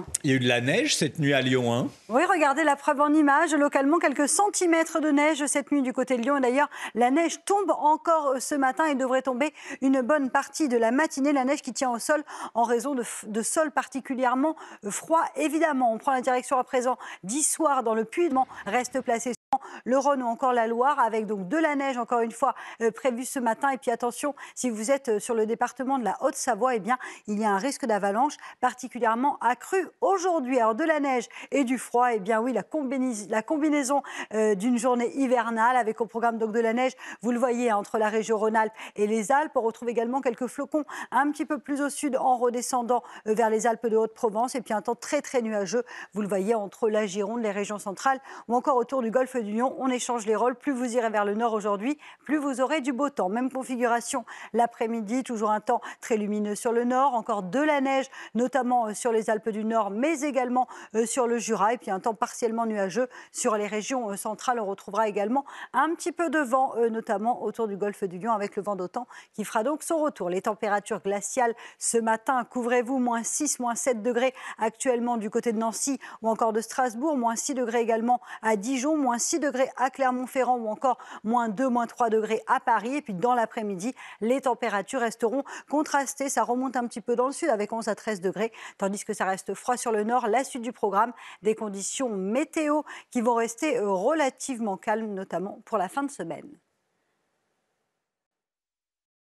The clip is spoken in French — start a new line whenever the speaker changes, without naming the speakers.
Hein. Il y a eu de la neige cette nuit à Lyon. Hein. oui, regardez la preuve en image. Localement, quelques centimètres de neige cette nuit du côté de Lyon. Et d'ailleurs, la neige tombe encore euh, ce matin et devrait tomber une bonne partie de la matinée. La neige qui tient au sol en raison de, sol particulièrement froid. Évidemment, on prend la direction à présent d'histoire dans le Puy. Reste placé le Rhône ou encore la Loire, avec donc de la neige, encore une fois, euh, prévue ce matin. Et puis attention, si vous êtes euh, sur le département de la Haute-Savoie, eh bien, il y a un risque d'avalanche particulièrement accru aujourd'hui. Alors, de la neige et du froid, eh bien oui, la, la combinaison euh, d'une journée hivernale avec au programme donc de la neige, vous le voyez, entre la région Rhône-Alpes et les Alpes. On retrouve également quelques flocons un petit peu plus au sud en redescendant vers les Alpes de Haute-Provence et puis un temps très très nuageux, vous le voyez, entre la Gironde, les régions centrales ou encore autour du golfe du on échange les rôles. Plus vous irez vers le nord aujourd'hui, plus vous aurez du beau temps. Même configuration l'après-midi, toujours un temps très lumineux sur le nord. Encore de la neige, notamment euh, sur les Alpes du Nord, mais également euh, sur le Jura. Et puis un temps partiellement nuageux sur les régions euh, centrales. On retrouvera également un petit peu de vent, notamment autour du golfe du Lyon avec le vent d'OTAN qui fera donc son retour. Les températures glaciales ce matin, couvrez-vous, moins 6, moins 7 degrés actuellement du côté de Nancy ou encore de Strasbourg, moins 6 degrés également à Dijon, moins 6 degrés à Clermont-Ferrand ou encore moins 2, moins 3 degrés à Paris. Et puis dans l'après-midi, les températures resteront contrastées. Ça remonte un petit peu dans le sud avec 11 à 13 degrés, tandis que ça reste froid sur le nord. La suite du programme, des conditions météo qui vont rester relativement calmes, notamment pour la fin de semaine.